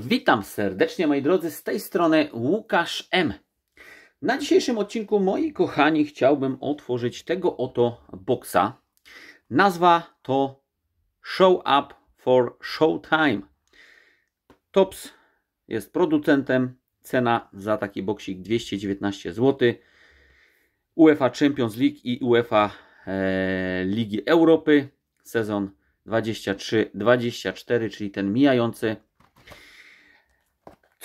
Witam serdecznie moi drodzy, z tej strony Łukasz M. Na dzisiejszym odcinku, moi kochani, chciałbym otworzyć tego oto boksa. Nazwa to Show Up for Showtime. Tops jest producentem, cena za taki boksik 219 zł. UEFA Champions League i UEFA e, Ligi Europy, sezon 23-24, czyli ten mijający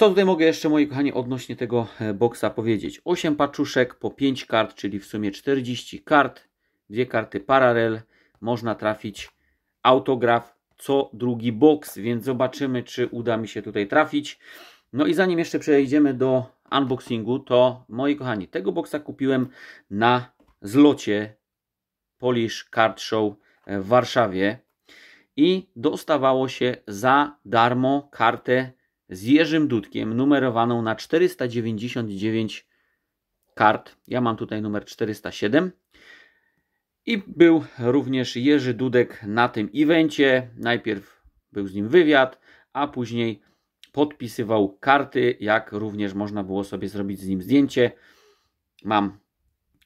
co tutaj mogę jeszcze, moi kochani, odnośnie tego e, boksa powiedzieć? 8 paczuszek po 5 kart, czyli w sumie 40 kart, dwie karty paralel, można trafić autograf co drugi boks, więc zobaczymy, czy uda mi się tutaj trafić. No i zanim jeszcze przejdziemy do unboxingu, to moi kochani, tego boksa kupiłem na zlocie Polish Card Show e, w Warszawie i dostawało się za darmo kartę z Jerzym Dudkiem, numerowaną na 499 kart. Ja mam tutaj numer 407. I był również Jerzy Dudek na tym evencie. Najpierw był z nim wywiad, a później podpisywał karty, jak również można było sobie zrobić z nim zdjęcie. Mam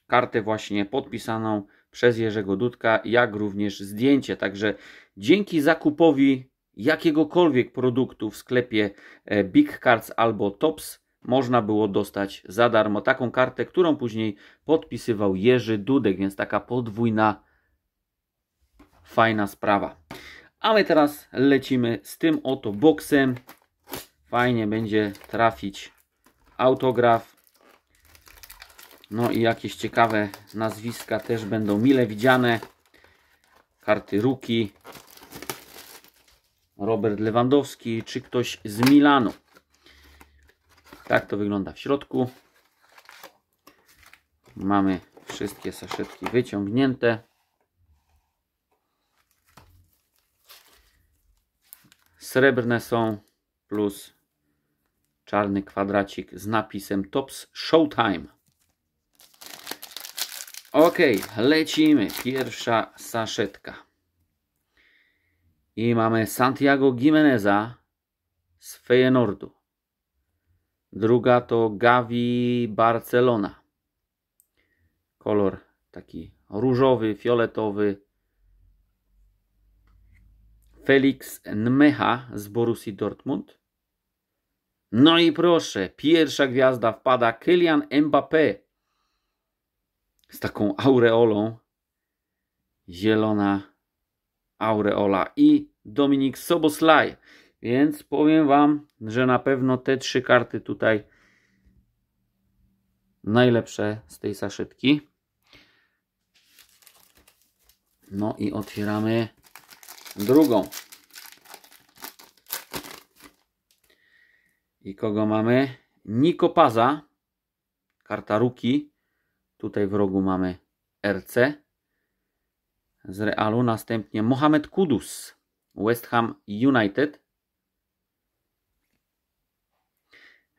kartę właśnie podpisaną przez Jerzego Dudka, jak również zdjęcie. Także dzięki zakupowi jakiegokolwiek produktu w sklepie e, Big Cards albo Tops można było dostać za darmo taką kartę, którą później podpisywał Jerzy Dudek, więc taka podwójna fajna sprawa. Ale teraz lecimy z tym oto boksem. Fajnie będzie trafić autograf. No i jakieś ciekawe nazwiska też będą mile widziane. Karty Ruki, Robert Lewandowski czy ktoś z Milanu. Tak to wygląda w środku. Mamy wszystkie saszetki wyciągnięte. Srebrne są plus czarny kwadracik z napisem Tops Showtime. Ok, lecimy. Pierwsza saszetka. I mamy Santiago Gimeneza z Feyenoordu. Druga to Gavi Barcelona. Kolor taki różowy, fioletowy. Felix Nmecha z Borussii Dortmund. No i proszę, pierwsza gwiazda wpada Kylian Mbappé z taką aureolą. Zielona Aureola i Dominik Soboslaj. Więc powiem Wam, że na pewno te trzy karty tutaj najlepsze z tej saszetki. No i otwieramy drugą. I kogo mamy? Nikopaza, karta Ruki. Tutaj w rogu mamy RC z Realu, następnie Mohamed Kudus, West Ham United,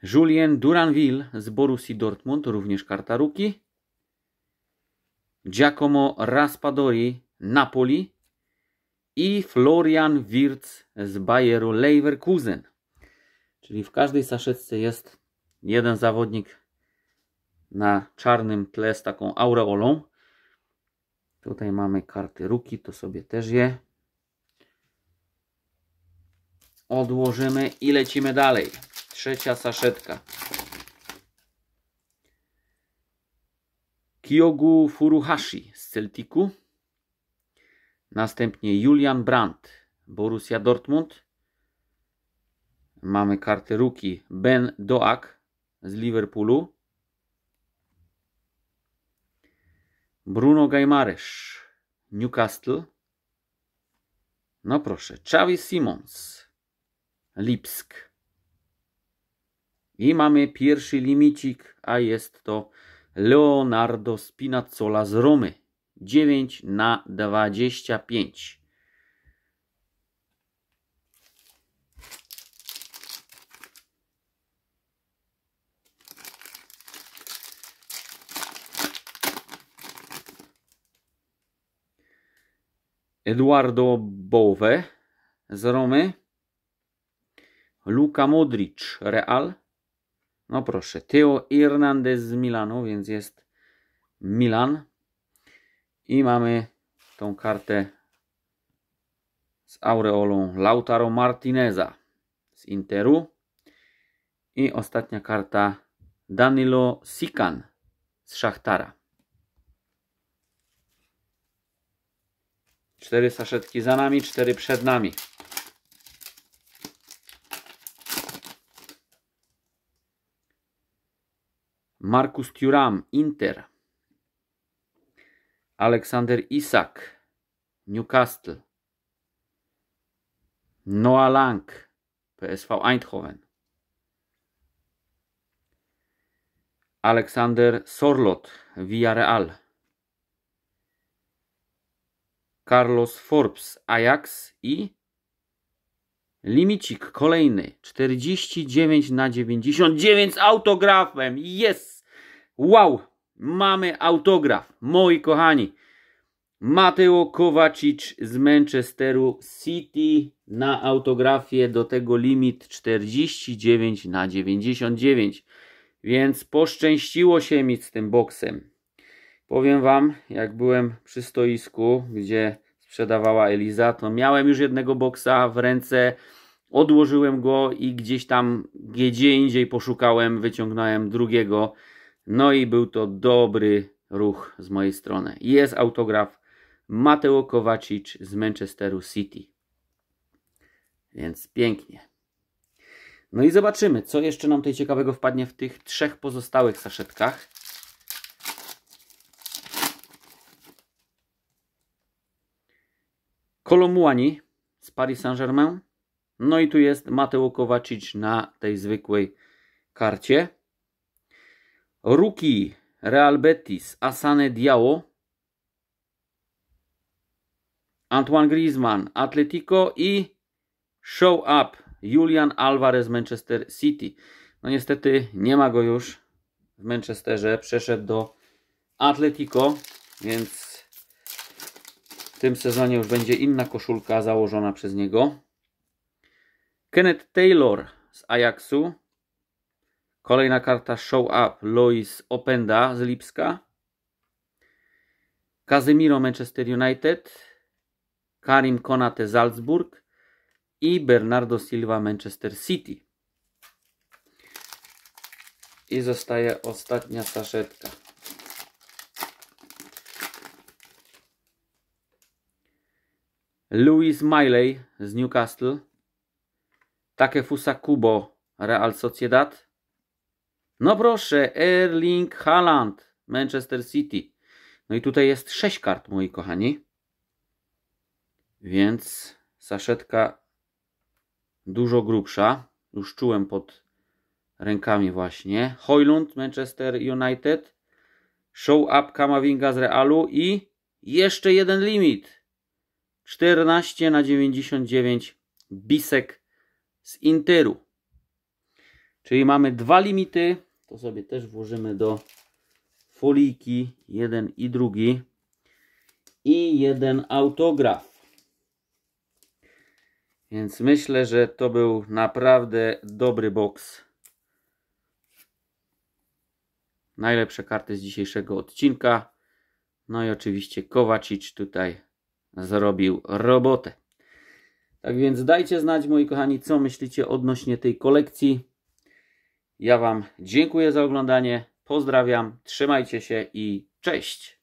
Julien Duranville z Borussii Dortmund, również karta ruki, Giacomo Raspadori Napoli i Florian Wirtz z Bayeru Leverkusen. Czyli w każdej saszetce jest jeden zawodnik na czarnym tle z taką aureolą. Tutaj mamy karty ruki, to sobie też je odłożymy i lecimy dalej. Trzecia saszetka. Kyogu Furuhashi z Celtiku. Następnie Julian Brandt, Borussia Dortmund. Mamy karty Ruki Ben Doak z Liverpoolu. Bruno Gajmarysz, Newcastle. No proszę, Xavi Simons, Lipsk. I mamy pierwszy limicik, a jest to Leonardo Spinazzola z Romy. 9 na 25. Eduardo Bove z Romy, Luka Modric, Real, no proszę, Teo Hernandez z Milanu, więc jest Milan i mamy tą kartę z aureolą Lautaro Martineza z Interu i ostatnia karta Danilo Sikan z Szachtara. Cztery saszetki za nami, cztery przed nami. Markus Thuram, Inter. Aleksander Isak, Newcastle. Noah Lang, PSV Eindhoven. Aleksander Sorlot, Villarreal. Carlos Forbes Ajax i limicik kolejny 49 na 99 z autografem. Jest! Wow! Mamy autograf. Moi kochani. Mateo Kovacic z Manchesteru City na autografie do tego limit 49 na 99. Więc poszczęściło się mi z tym boksem. Powiem Wam, jak byłem przy stoisku, gdzie sprzedawała Eliza, to miałem już jednego boksa w ręce, odłożyłem go i gdzieś tam, gdzie indziej poszukałem, wyciągnąłem drugiego. No i był to dobry ruch z mojej strony. Jest autograf Mateo Kovacic z Manchesteru City. Więc pięknie. No i zobaczymy, co jeszcze nam tutaj ciekawego wpadnie w tych trzech pozostałych saszetkach. Kolomuani z Paris Saint-Germain. No i tu jest Mateo Kowacic na tej zwykłej karcie. Ruki Real Betis, Asane Diao. Antoine Griezmann, Atletico i show up Julian Alvarez Manchester City. No niestety nie ma go już w Manchesterze. Przeszedł do Atletico, więc w tym sezonie już będzie inna koszulka założona przez niego. Kenneth Taylor z Ajaxu. Kolejna karta Show Up Lois Openda z Lipska. Casemiro Manchester United. Karim Konate Salzburg i Bernardo Silva Manchester City. I zostaje ostatnia saszetka. Louis Miley z Newcastle. Takefusa Kubo, Real Sociedad. No proszę, Erling Haaland, Manchester City. No i tutaj jest sześć kart, moi kochani. Więc saszetka dużo grubsza. Już czułem pod rękami właśnie. Hojlund, Manchester United. Show Up Kamavinga z Realu i jeszcze jeden limit. 14 na 99 bisek z Interu. Czyli mamy dwa limity. To sobie też włożymy do foliki. Jeden i drugi. I jeden autograf. Więc myślę, że to był naprawdę dobry boks. Najlepsze karty z dzisiejszego odcinka. No i oczywiście Kowacic tutaj zrobił robotę. Tak więc dajcie znać, moi kochani, co myślicie odnośnie tej kolekcji. Ja Wam dziękuję za oglądanie, pozdrawiam, trzymajcie się i cześć!